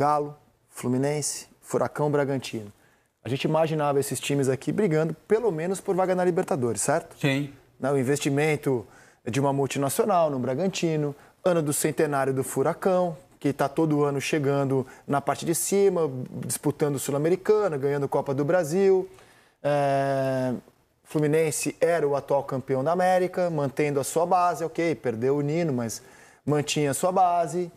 Galo, Fluminense, Furacão Bragantino. A gente imaginava esses times aqui brigando pelo menos por vaga na Libertadores, certo? Sim. Né, o investimento de uma multinacional no Bragantino, ano do centenário do Furacão, que está todo ano chegando na parte de cima, disputando o Sul-Americana, ganhando Copa do Brasil. É... Fluminense era o atual campeão da América, mantendo a sua base, ok, perdeu o Nino, mas mantinha a sua base.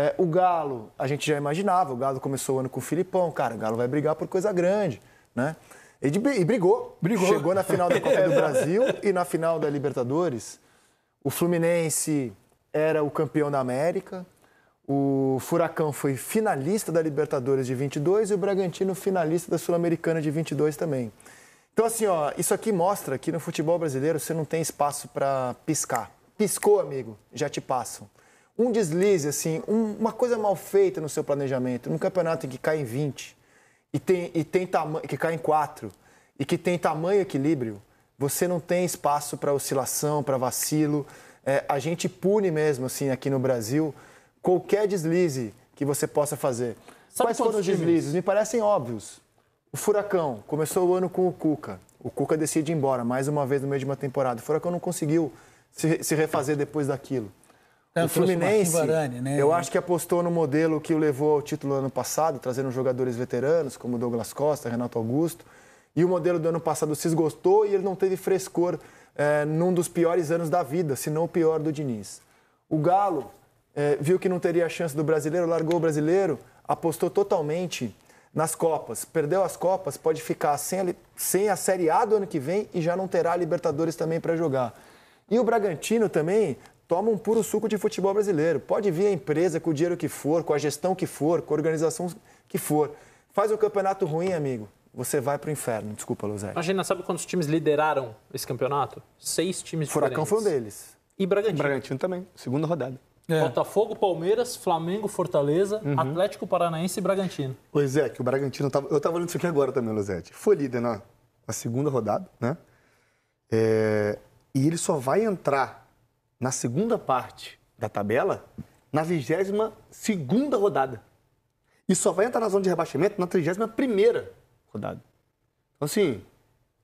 É, o Galo, a gente já imaginava, o Galo começou o ano com o Filipão, cara, o Galo vai brigar por coisa grande, né? E, e brigou. brigou. Chegou na final da Copa do Brasil e na final da Libertadores. O Fluminense era o campeão da América, o Furacão foi finalista da Libertadores de 22 e o Bragantino finalista da Sul-Americana de 22 também. Então, assim, ó, isso aqui mostra que no futebol brasileiro você não tem espaço para piscar. Piscou, amigo, já te passam um deslize, assim, um, uma coisa mal feita no seu planejamento, num campeonato em que cai em 20 e tem, e tem que cai em 4 e que tem tamanho equilíbrio, você não tem espaço para oscilação, para vacilo. É, a gente pune mesmo, assim, aqui no Brasil, qualquer deslize que você possa fazer. Sabe Quais foram os deslizes? Me parecem óbvios. O Furacão começou o ano com o Cuca. O Cuca decide ir embora mais uma vez no meio de uma temporada. O Furacão não conseguiu se, se refazer depois daquilo. É, o Fluminense, Varane, né? eu acho que apostou no modelo que o levou ao título ano passado, trazendo jogadores veteranos como Douglas Costa, Renato Augusto. E o modelo do ano passado se esgotou e ele não teve frescor é, num dos piores anos da vida, se não o pior do Diniz. O Galo é, viu que não teria a chance do brasileiro, largou o brasileiro, apostou totalmente nas Copas. Perdeu as Copas, pode ficar sem a, sem a Série A do ano que vem e já não terá a Libertadores também para jogar. E o Bragantino também toma um puro suco de futebol brasileiro. Pode vir a empresa com o dinheiro que for, com a gestão que for, com a organização que for. Faz um campeonato ruim, amigo. Você vai para o inferno. Desculpa, Luzete. Imagina, sabe quantos times lideraram esse campeonato? Seis times Furacão diferentes. foi um deles. E Bragantino. Bragantino também, segunda rodada. É. Botafogo, Palmeiras, Flamengo, Fortaleza, uhum. Atlético Paranaense e Bragantino. Pois é, que o Bragantino tava. Eu estava olhando isso aqui agora também, Luzete. Foi líder na, na segunda rodada, né? É... E ele só vai entrar na segunda parte da tabela na 22 rodada. E só vai entrar na zona de rebaixamento na 31 rodada. Então, assim,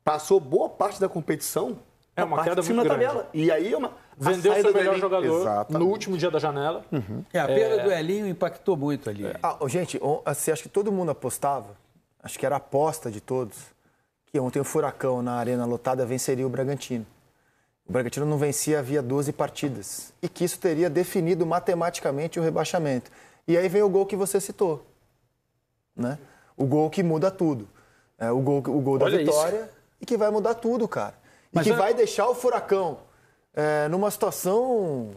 passou boa parte da competição. É uma queda muito grande. Tabela. E aí é uma. Vendeu seu melhor Elinho. jogador Exatamente. no último dia da janela. Uhum. É, a perda é... do Elinho impactou muito ali. É. Ah, gente, assim, acho que todo mundo apostava, acho que era aposta de todos, que ontem o Furacão na Arena Lotada venceria o Bragantino o Bragantino não vencia havia 12 partidas e que isso teria definido matematicamente o rebaixamento. E aí vem o gol que você citou, né? O gol que muda tudo. É, o gol, o gol da vitória isso. e que vai mudar tudo, cara. E Mas que eu... É- vai deixar o Furacão é, numa situação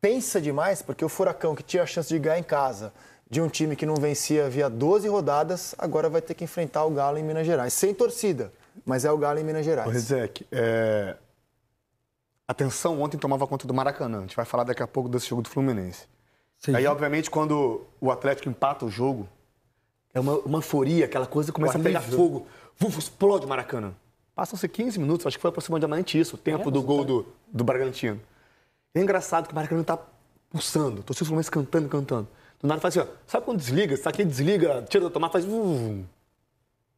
tensa demais, porque o Furacão que tinha a chance de ganhar em casa de um time que não vencia havia 12 rodadas, agora vai ter que enfrentar o Galo em Minas Gerais. Sem torcida, mas é o Galo em Minas Gerais. Ô, é, a tensão ontem tomava conta do Maracanã. A gente vai falar daqui a pouco desse jogo do Fluminense. Sim. Aí, obviamente, quando o Atlético empata o jogo, é uma, uma euforia, aquela coisa começa a pegar fogo. Vuf, explode o Maracanã. Passam-se 15 minutos, acho que foi aproximadamente isso, o tempo é, do gol tá... do, do Bragantino. É engraçado que o Maracanã tá pulsando, torcida do Fluminense cantando, cantando. Do nada faz assim, ó, sabe quando desliga? Sabe quem desliga, tira da tomada, faz... Vum,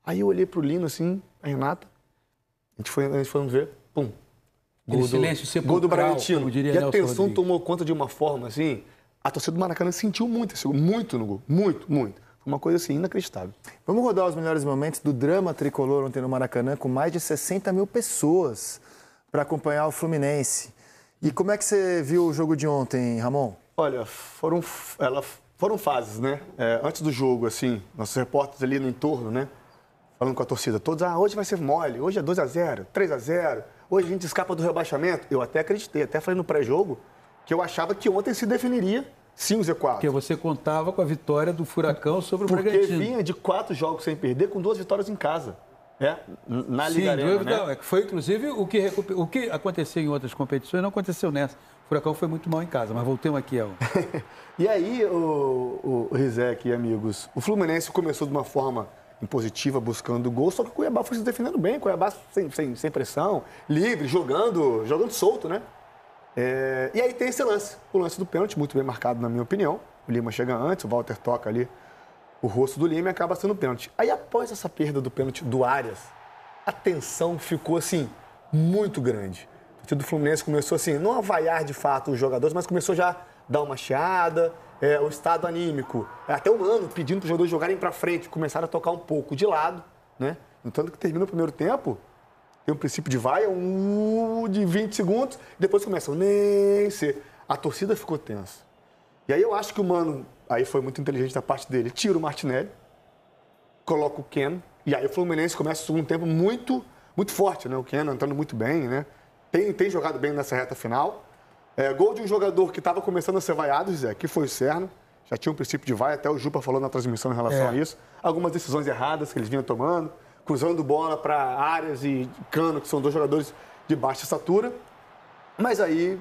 Aí eu olhei pro Lino, assim, a Renata, a gente foi, a gente foi ver, pum, gol do, silêncio sepulcral, gol do Bragantino. E a tensão tomou conta de uma forma assim. A torcida do Maracanã sentiu muito esse gol, muito no gol, muito, muito. Foi uma coisa assim inacreditável. Vamos rodar os melhores momentos do drama tricolor ontem no Maracanã com mais de 60 mil pessoas para acompanhar o Fluminense. E como é que você viu o jogo de ontem, Ramon? Olha, foram, ela, foram fases, né? É, antes do jogo, assim, nossos repórteres ali no entorno, né? Falando com a torcida, todos, ah, hoje vai ser mole, hoje é 2 a 0 3 a 0 Hoje a gente escapa do rebaixamento. Eu até acreditei, até falei no pré-jogo, que eu achava que ontem se definiria sim o Z4. Porque você contava com a vitória do Furacão sobre o Porque Bragantino. Porque vinha de quatro jogos sem perder, com duas vitórias em casa. É, na Liga Sim, Arena, dúvida, né? É foi inclusive o que, o que aconteceu em outras competições não aconteceu nessa. O Furacão foi muito mal em casa, mas voltemos aqui ao. e aí, o, o Rizek e amigos, o Fluminense começou de uma forma impositiva, buscando gol, só que o Cuiabá foi se defendendo bem, Cuiabá sem, sem, sem pressão, livre, jogando, jogando solto, né? É, e aí tem esse lance, o lance do pênalti, muito bem marcado na minha opinião. O Lima chega antes, o Walter toca ali o rosto do Lima e acaba sendo pênalti. Aí após essa perda do pênalti do Arias, a tensão ficou assim muito grande. O time do Fluminense começou assim, não a vaiar de fato os jogadores, mas começou já a dar uma chiada, é, o estado anímico, é até o Mano pedindo para os jogadores jogarem para frente, começaram a tocar um pouco de lado, né? No tanto que termina o primeiro tempo, tem um princípio de vaia, um uh, de 20 segundos, e depois começa o nem ser. A torcida ficou tensa. E aí eu acho que o Mano, aí foi muito inteligente da parte dele, tira o Martinelli, coloca o Ken, e aí o Fluminense começa o segundo tempo muito, muito forte, né? O Ken entrando muito bem, né? Tem, tem jogado bem nessa reta final. É, gol de um jogador que estava começando a ser vaiado, Zé, que foi o Cerno. Já tinha um princípio de vai, até o Jupa falou na transmissão em relação é. a isso. Algumas decisões erradas que eles vinham tomando, cruzando bola para áreas e Cano, que são dois jogadores de baixa estatura. Mas aí,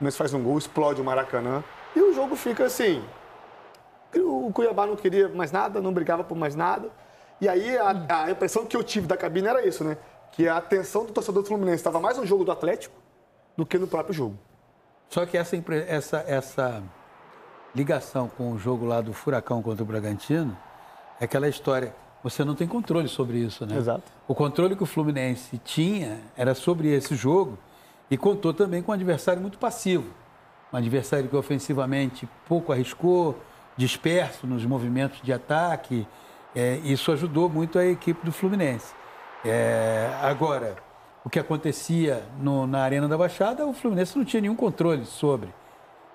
Messi faz um gol, explode o Maracanã e o jogo fica assim. O Cuiabá não queria mais nada, não brigava por mais nada. E aí a, a impressão que eu tive da cabine era isso, né? Que a atenção do torcedor fluminense estava mais no jogo do Atlético do que no próprio jogo. Só que essa, essa, essa ligação com o jogo lá do Furacão contra o Bragantino é aquela história. Você não tem controle sobre isso, né? Exato. O controle que o Fluminense tinha era sobre esse jogo e contou também com um adversário muito passivo. Um adversário que ofensivamente pouco arriscou, disperso nos movimentos de ataque. É, isso ajudou muito a equipe do Fluminense. É, agora o que acontecia no, na Arena da Baixada, o Fluminense não tinha nenhum controle sobre.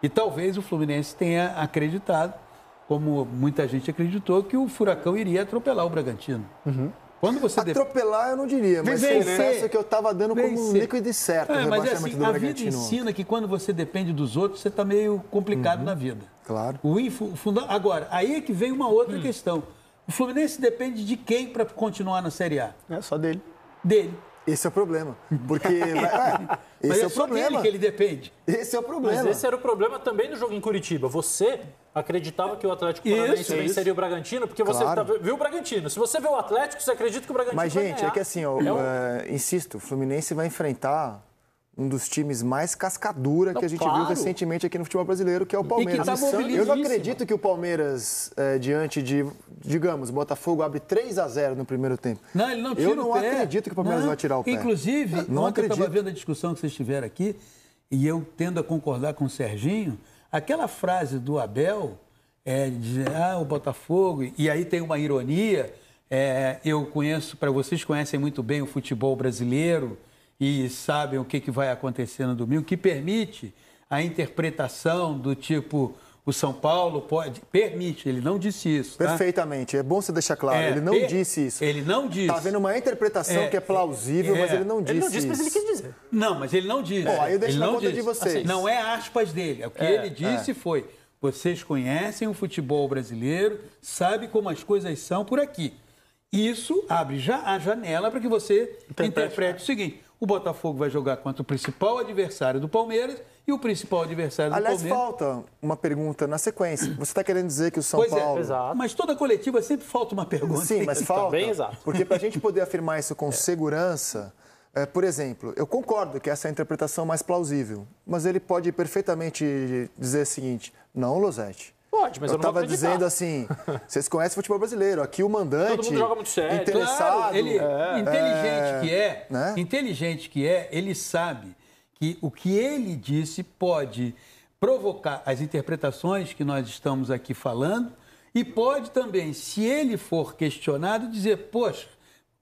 E talvez o Fluminense tenha acreditado, como muita gente acreditou, que o Furacão iria atropelar o Bragantino. Uhum. Quando você atropelar, eu não diria, mas é né? que eu estava dando vencer. como um líquido certo. É, mas é assim, a vida ensina que quando você depende dos outros, você está meio complicado uhum. na vida. Claro. O info, funda... Agora, aí é que vem uma outra hum. questão. O Fluminense depende de quem para continuar na Série A? É só dele. Dele. Esse é o problema. Porque. é, esse é, é o problema. que ele depende. Esse é o problema. Mas esse era o problema também no jogo em Curitiba. Você acreditava que o Atlético Paranaense venceria o Bragantino, porque você claro. Tá- viu o Bragantino. Se você vê o Atlético, você acredita que o Bragantino Mas, vai gente, é ganhar. é que assim, eu, é um... uh, insisto, o Fluminense vai enfrentar um dos times mais cascadura não, que a gente claro. viu recentemente aqui no futebol brasileiro, que é o Palmeiras. Tá eu não acredito que o Palmeiras, é, diante de, digamos, Botafogo abre 3 a 0 no primeiro tempo. Não, ele não tira Eu não acredito que o Palmeiras não, vai tirar o pé. Inclusive, não ontem acredito. eu estava vendo a discussão que vocês tiveram aqui, e eu tendo a concordar com o Serginho, aquela frase do Abel, é, de, ah, o Botafogo, e aí tem uma ironia, é, eu conheço, para vocês conhecem muito bem o futebol brasileiro, e sabem o que, que vai acontecer no domingo, que permite a interpretação do tipo o São Paulo pode permite, ele não disse isso. Tá? Perfeitamente, é bom você deixar claro, é, ele não per... disse isso. Ele não tá disse. Tá vendo uma interpretação é, que é plausível, é, mas ele é. não disse. Ele não disse, isso. mas ele quis dizer. Não, mas ele não disse. Bom, aí eu deixo ele na conta disse. de vocês. não é aspas dele, é o que é, ele disse foi: vocês conhecem o futebol brasileiro, sabe como as coisas são por aqui. Isso abre já a janela para que você interprete, interprete o seguinte: o Botafogo vai jogar contra o principal adversário do Palmeiras e o principal adversário do Aliás, Palmeiras. Aliás, falta uma pergunta na sequência. Você está querendo dizer que o São pois é. Paulo. É, exato. Mas toda coletiva sempre falta uma pergunta. Sim, mas tá falta. Também, exato. Porque para a gente poder afirmar isso com é. segurança. É, por exemplo, eu concordo que essa é a interpretação mais plausível, mas ele pode perfeitamente dizer o seguinte: não, Losete, pode, mas eu, eu não tava dizendo assim, vocês conhecem futebol brasileiro, aqui o mandante... Todo mundo joga muito sério. Interessado. Claro, ele, é, inteligente é, que é, né? inteligente que é, ele sabe que o que ele disse pode provocar as interpretações que nós estamos aqui falando e pode também, se ele for questionado, dizer, poxa,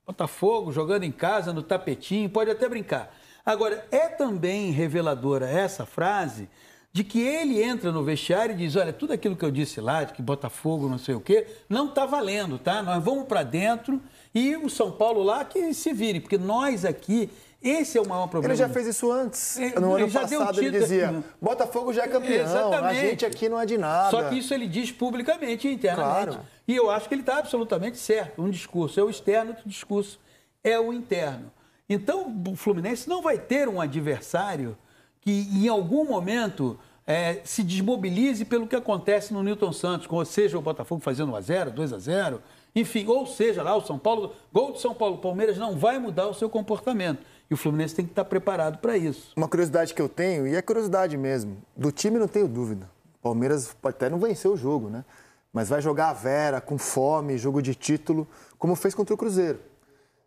Botafogo jogando em casa, no tapetinho, pode até brincar. Agora, é também reveladora essa frase de que ele entra no vestiário e diz: olha, tudo aquilo que eu disse lá, de que Botafogo, não sei o quê, não está valendo, tá? Nós vamos para dentro e o São Paulo lá que se vire, porque nós aqui. Esse é o maior problema. Ele já fez isso antes. É, no ano passado ele dizia: né? Botafogo já é campeão, Exatamente. a gente aqui não é de nada. Só que isso ele diz publicamente e internamente. Claro. E eu acho que ele está absolutamente certo. Um discurso é o externo, outro discurso é o interno. Então, o Fluminense não vai ter um adversário que em algum momento é, se desmobilize pelo que acontece no Newton Santos, ou seja, o Botafogo fazendo 1 a 0 2 a 0 enfim, ou seja, lá o São Paulo, gol de São Paulo, Palmeiras não vai mudar o seu comportamento. E o Fluminense tem que estar preparado para isso. Uma curiosidade que eu tenho, e é curiosidade mesmo, do time não tenho dúvida. Palmeiras pode até não vencer o jogo, né? Mas vai jogar a Vera, com fome, jogo de título, como fez contra o Cruzeiro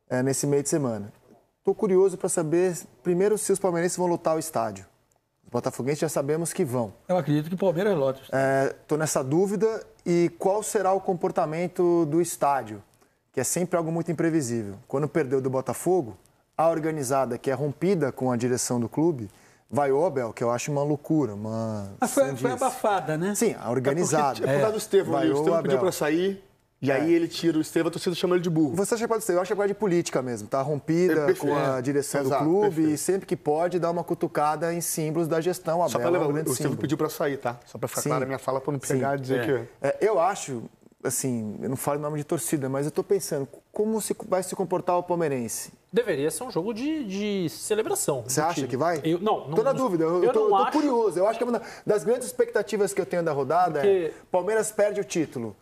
é, nesse meio de semana. Estou curioso para saber, primeiro, se os palmeirenses vão lotar o estádio. Os botafoguenses já sabemos que vão. Eu acredito que o Palmeiras lote. Estou é, nessa dúvida. E qual será o comportamento do estádio? Que é sempre algo muito imprevisível. Quando perdeu do Botafogo, a organizada, que é rompida com a direção do clube, vai o Abel, que eu acho uma loucura. Uma... Ah, foi, foi abafada, né? Sim, a organizada. É, porque, é por causa do Estevão. Vai o Estevão pediu para sair e aí é. ele tira o Estevam, a torcida chama ele de burro. Você acha que pode ser? Eu acho que é por de política mesmo, tá rompida é, com a direção do clube perfeito. e sempre que pode dá uma cutucada em símbolos da gestão. A Só para é um o símbolo. pediu para sair, tá? Só para ficar Sim. clara a minha fala para não pegar e dizer é. que... É, eu acho, assim, eu não falo em nome de torcida, mas eu estou pensando, como se, vai se comportar o palmeirense? Deveria ser um jogo de, de celebração. Você acha time. que vai? Eu, não, não. Tô na não, dúvida, eu, eu tô, tô acho... curioso. Eu acho que é uma das grandes expectativas que eu tenho da rodada é, Porque... é Palmeiras perde o título.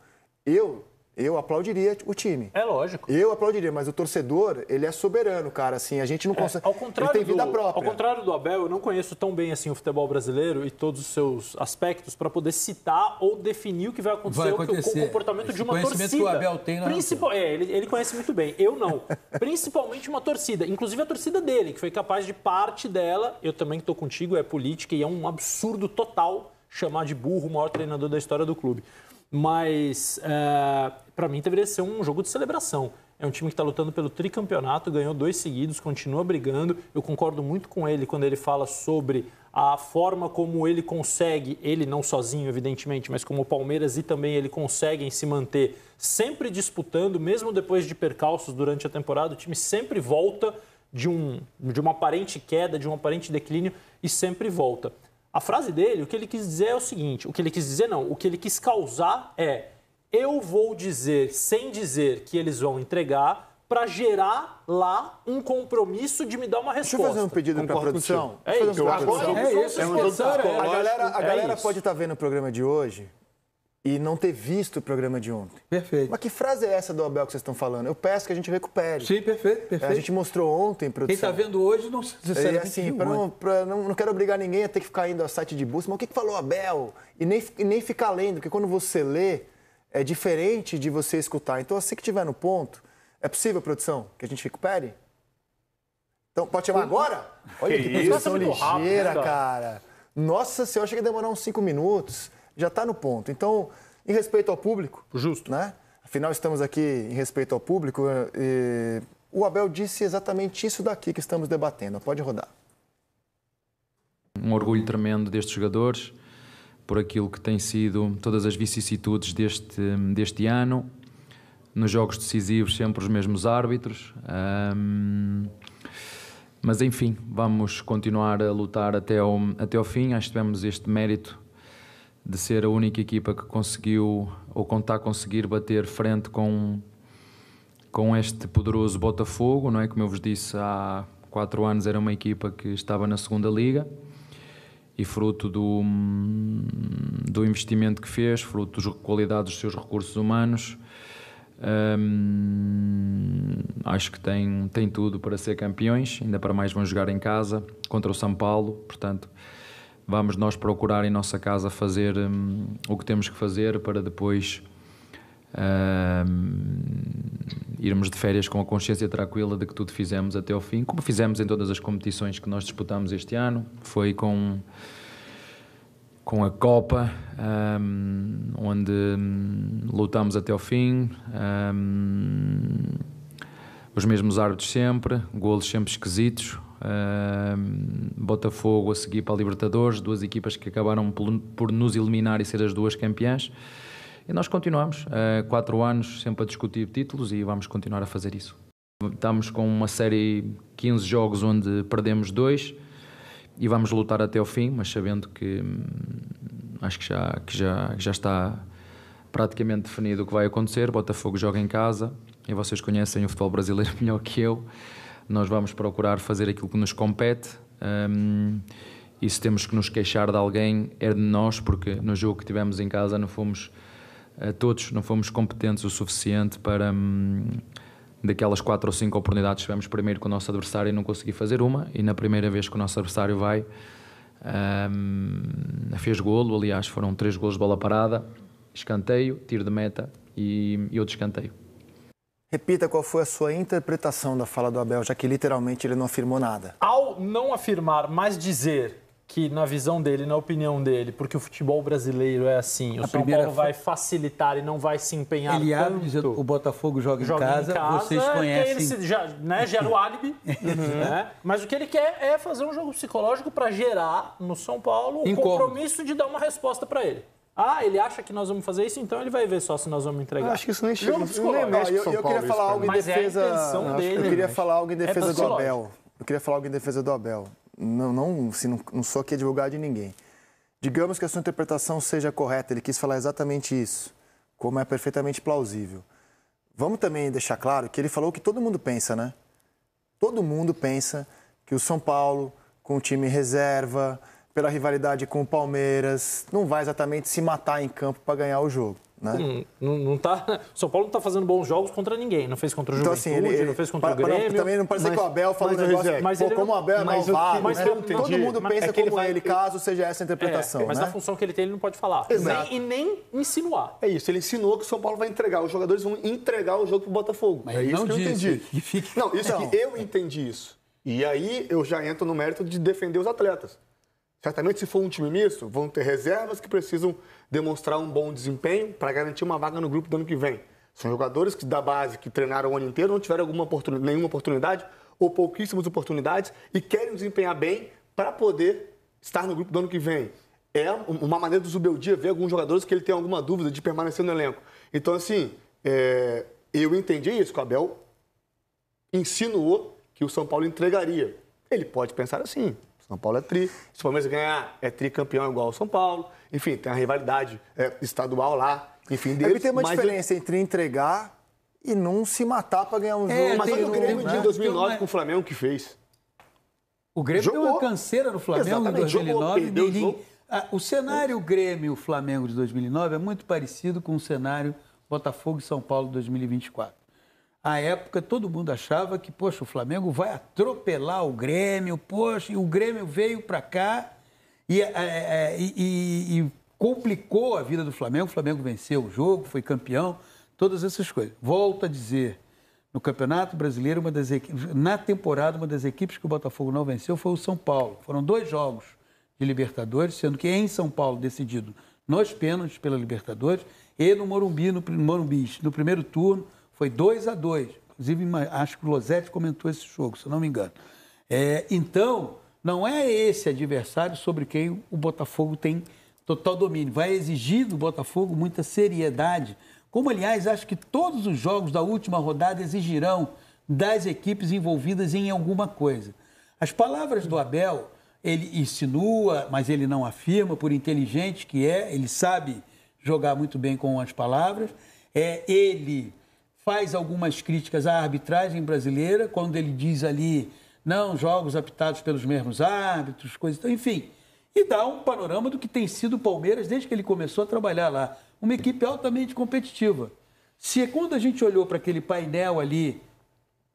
Eu eu aplaudiria o time. É lógico. Eu aplaudiria, mas o torcedor, ele é soberano, cara, assim, a gente não é, consegue... ao contrário ele tem vida do, própria. Ao contrário do Abel, eu não conheço tão bem, assim, o futebol brasileiro e todos os seus aspectos para poder citar ou definir o que vai acontecer, vai acontecer. O, o comportamento Esse de uma conhecimento torcida. conhecimento que o Abel tem na Principal, É, ele, ele conhece muito bem. Eu não. Principalmente uma torcida, inclusive a torcida dele, que foi capaz de parte dela, eu também estou contigo, é política e é um absurdo total chamar de burro o maior treinador da história do clube. Mas... É, para mim deveria ser um jogo de celebração. É um time que está lutando pelo tricampeonato, ganhou dois seguidos, continua brigando. Eu concordo muito com ele quando ele fala sobre a forma como ele consegue, ele não sozinho, evidentemente, mas como o Palmeiras e também ele conseguem se manter sempre disputando, mesmo depois de percalços durante a temporada, o time sempre volta de, um, de uma aparente queda, de um aparente declínio e sempre volta. A frase dele, o que ele quis dizer é o seguinte: o que ele quis dizer não, o que ele quis causar é eu vou dizer, sem dizer que eles vão entregar, para gerar lá um compromisso de me dar uma resposta. Deixa eu fazer um pedido para a produção. É isso. Um É isso. É a galera, a é galera é pode estar tá vendo o programa de hoje e não ter visto o programa de ontem. Perfeito. Mas que frase é essa do Abel que vocês estão falando? Eu peço que a gente recupere. Sim, perfeito, é, perfeito. A gente mostrou ontem, produção. Quem está vendo hoje não é assim, pra não, né? pra não, não, quero obrigar ninguém a ter que ficar indo ao site de busca, mas o que, que falou Abel? E nem, e nem ficar lendo, porque quando você lê é diferente de você escutar. Então, assim que tiver no ponto, é possível, produção, que a gente recupere? Então, pode chamar agora? Olha que, que produção ligeira, né, rápido, cara. Nossa senhora, que ia demorar uns cinco minutos, já está no ponto. Então, em respeito ao público. Justo. Né? Afinal, estamos aqui em respeito ao público. E... O Abel disse exatamente isso daqui que estamos debatendo. Pode rodar. Um orgulho tremendo destes jogadores por aquilo que tem sido todas as vicissitudes deste, deste ano. Nos jogos decisivos, sempre os mesmos árbitros. Um, mas enfim, vamos continuar a lutar até ao, até ao fim. Acho que tivemos este mérito de ser a única equipa que conseguiu ou contar conseguir bater frente com, com este poderoso Botafogo, não é? Como eu vos disse, há quatro anos era uma equipa que estava na segunda liga e fruto do, hum, do investimento que fez, fruto da qualidade dos seus recursos humanos. Hum, acho que tem, tem tudo para ser campeões, ainda para mais vão jogar em casa contra o São Paulo, portanto vamos nós procurar em nossa casa fazer hum, o que temos que fazer para depois irmos de férias com a consciência tranquila de que tudo fizemos até ao fim, como fizemos em todas as competições que nós disputamos este ano. Foi com com a Copa, um, onde hum, lutamos até ao fim. Um, os mesmos árbitros sempre, golos sempre esquisitos. Um, Botafogo a seguir para a Libertadores, duas equipas que acabaram por, por nos eliminar e ser as duas campeãs. E nós continuamos, uh, quatro anos sempre a discutir títulos e vamos continuar a fazer isso. Estamos com uma série 15 jogos onde perdemos dois e vamos lutar até o fim, mas sabendo que hum, acho que já, que já, já está praticamente definido o que vai acontecer. Botafogo joga em casa e vocês conhecem o futebol brasileiro melhor que eu. Nós vamos procurar fazer aquilo que nos compete. Hum, e se temos que nos queixar de alguém, é de nós, porque no jogo que tivemos em casa não fomos todos não fomos competentes o suficiente para hum, daquelas quatro ou cinco oportunidades que tivemos primeiro com o nosso adversário e não consegui fazer uma e na primeira vez que o nosso adversário vai hum, fez golo, aliás foram três golos de bola parada escanteio, tiro de meta e, e outro escanteio Repita qual foi a sua interpretação da fala do Abel, já que literalmente ele não afirmou nada. Ao não afirmar, mas dizer que na visão dele, na opinião dele, porque o futebol brasileiro é assim, o a São Paulo vai facilitar e não vai se empenhar ele tanto. Abre dizendo, o Botafogo joga, joga em, casa, em, casa, vocês conhecem. Ele se, já, né, gera o álibi, uhum. né? mas o que ele quer é fazer um jogo psicológico para gerar no São Paulo o Incômodo. compromisso de dar uma resposta para ele. Ah, ele acha que nós vamos fazer isso, então ele vai ver só se nós vamos entregar. Eu acho que isso nem chega. Jogo nem eu, eu é queria falar algo em é defesa. eu queria né? falar algo em é defesa do Abel. Eu queria falar algo em defesa do Abel não, não, assim, não, não sou aqui advogado de ninguém. Digamos que a sua interpretação seja correta, ele quis falar exatamente isso, como é perfeitamente plausível. Vamos também deixar claro que ele falou que todo mundo pensa, né? Todo mundo pensa que o São Paulo, com o time reserva, pela rivalidade com o Palmeiras, não vai exatamente se matar em campo para ganhar o jogo. Né? Não, não tá, São Paulo não está fazendo bons jogos contra ninguém. Não fez contra o então, assim, Juventude, assim, ele, não fez contra para, o Grêmio. Não, também não parece mas, que o Abel falou um negócio, é, mas pô, como o Abel é malvado, mas, né? mas, todo mundo mas, pensa é como ele, vai, ele, caso seja essa a interpretação. É, mas né? na função que ele tem, ele não pode falar. Nem, e nem insinuar. É isso, ele insinuou que o São Paulo vai entregar, os jogadores vão entregar o jogo para o Botafogo. Mas é isso que eu entendi. Não, isso não. que eu entendi isso. E aí eu já entro no mérito de defender os atletas. Certamente, se for um time misto, vão ter reservas que precisam demonstrar um bom desempenho para garantir uma vaga no grupo do ano que vem. São jogadores que da base, que treinaram o ano inteiro, não tiveram alguma oportunidade, nenhuma oportunidade ou pouquíssimas oportunidades e querem desempenhar bem para poder estar no grupo do ano que vem. É uma maneira do Zubeldia ver alguns jogadores que ele tem alguma dúvida de permanecer no elenco. Então, assim, é, eu entendi isso, que o Abel insinuou que o São Paulo entregaria. Ele pode pensar assim, são Paulo é tri. Se o Palmeiras ganhar, é tricampeão igual ao São Paulo. Enfim, tem uma rivalidade é, estadual lá. Enfim, é deles, Deve ter uma é diferença eu... entre entregar e não se matar para ganhar um é, jogo. Mas olha o Grêmio de 2009 né? com o Flamengo que fez. O Grêmio jogou. deu uma canseira no Flamengo em 2009. Jogou, ah, o cenário Grêmio-Flamengo de 2009 é muito parecido com o cenário Botafogo e São Paulo de 2024 à época, todo mundo achava que, poxa, o Flamengo vai atropelar o Grêmio, poxa, e o Grêmio veio para cá e, é, é, é e, e complicou a vida do Flamengo. O Flamengo venceu o jogo, foi campeão, todas essas coisas. Volto a dizer, no Campeonato Brasileiro, uma das equipes, na temporada, uma das equipes que o Botafogo não venceu foi o São Paulo. Foram dois jogos de Libertadores, sendo que em São Paulo decidido nos pênaltis pela Libertadores e no Morumbi, no, Morumbi, no primeiro turno, foi 2 a 2 Inclusive, acho que o Losetti comentou esse jogo, se não me engano. É, então, não é esse adversário sobre quem o Botafogo tem total domínio. Vai exigir do Botafogo muita seriedade, como, aliás, acho que todos os jogos da última rodada exigirão das equipes envolvidas em alguma coisa. As palavras do Abel, ele insinua, mas ele não afirma, por inteligente que é, ele sabe jogar muito bem com as palavras. É, ele faz algumas críticas à arbitragem brasileira, quando ele diz ali, não, jogos apitados pelos mesmos árbitros, coisas, enfim. E dá um panorama do que tem sido o Palmeiras desde que ele começou a trabalhar lá. Uma equipe altamente competitiva. Se quando a gente olhou para aquele painel ali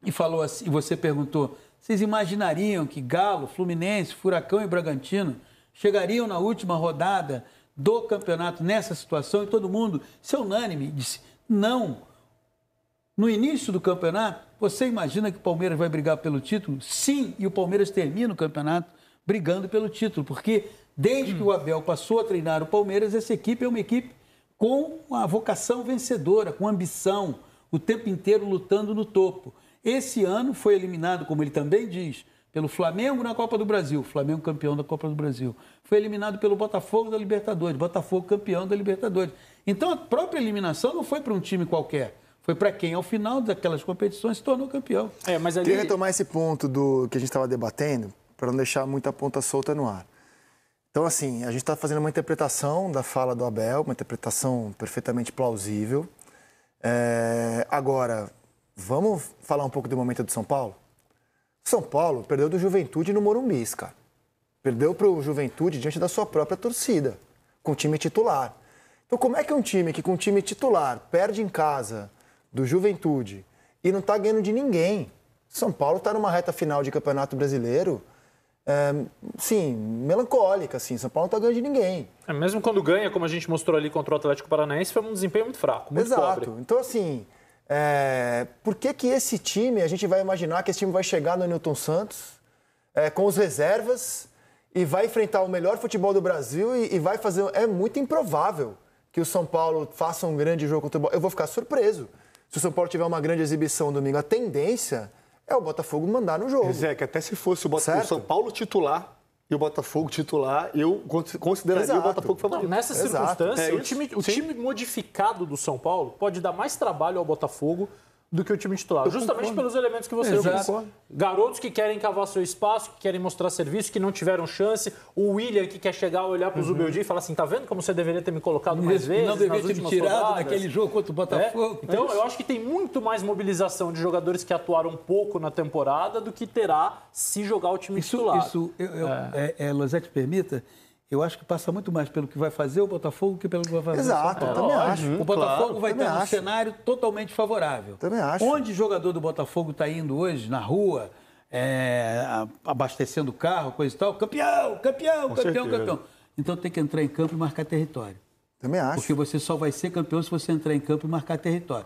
e falou assim, e você perguntou, vocês imaginariam que Galo, Fluminense, Furacão e Bragantino chegariam na última rodada do campeonato nessa situação e todo mundo, se é unânime, disse não no início do campeonato, você imagina que o Palmeiras vai brigar pelo título? Sim, e o Palmeiras termina o campeonato brigando pelo título, porque desde que o Abel passou a treinar o Palmeiras, essa equipe é uma equipe com uma vocação vencedora, com ambição, o tempo inteiro lutando no topo. Esse ano foi eliminado, como ele também diz, pelo Flamengo na Copa do Brasil, Flamengo campeão da Copa do Brasil. Foi eliminado pelo Botafogo da Libertadores, Botafogo campeão da Libertadores. Então a própria eliminação não foi para um time qualquer. Foi para quem, ao final daquelas competições, se tornou campeão. É, mas ali... Queria retomar esse ponto do que a gente estava debatendo, para não deixar muita ponta solta no ar. Então, assim, a gente está fazendo uma interpretação da fala do Abel, uma interpretação perfeitamente plausível. É... Agora, vamos falar um pouco do momento do São Paulo? São Paulo perdeu do Juventude no Morumbi, cara. Perdeu para o Juventude diante da sua própria torcida, com o time titular. Então, como é que um time que com o time titular perde em casa do Juventude e não está ganhando de ninguém. São Paulo está numa reta final de Campeonato Brasileiro. É, sim, melancólica, assim. São Paulo não está ganhando de ninguém. É, mesmo quando ganha, como a gente mostrou ali contra o Atlético Paranaense, foi um desempenho muito fraco, muito Exato. Pobre. Então, assim, é, por que, que esse time, a gente vai imaginar que esse time vai chegar no Newton Santos eh, com os reservas e vai enfrentar o melhor futebol do Brasil e, e, vai fazer. É muito improvável que o São Paulo faça um grande jogo contra o Eu vou ficar surpreso. Se o São Paulo tiver uma grande exibição domingo, a tendência é o Botafogo mandar no jogo. Zé, que até se fosse o, Botafogo, o São Paulo titular e o Botafogo titular, eu consideraria Exato. o Botafogo favorito. Não, nessa circunstância, é, o, time, o time modificado do São Paulo pode dar mais trabalho ao Botafogo do que o time titular. Justamente pelos elementos que você disse. Garotos que querem cavar seu espaço, que querem mostrar serviço, que não tiveram chance. O William que quer chegar, olhar para o uhum. Zubeldi e falar assim, tá vendo como você deveria ter me colocado mais vezes? Não deveria ter me tirado rodadas. naquele jogo contra o é. Botafogo. É? Então, é eu acho que tem muito mais mobilização de jogadores que atuaram pouco na temporada do que terá se jogar o time isso, titular. Isso, eu, eu, é. É, é Losete, permita eu acho que passa muito mais pelo que vai fazer o Botafogo que pelo que vai fazer Exato, o Exato, também acho. O Botafogo claro, vai ter acho. cenário totalmente favorável. Também acho. Onde jogador do Botafogo está indo hoje, na rua, é, abastecendo o carro, coisa e tal, campeão, campeão, Com campeão, certeza. campeão. Então tem que entrar em campo e marcar território. Também acho. Porque você só vai ser campeão se você entrar em campo e marcar território.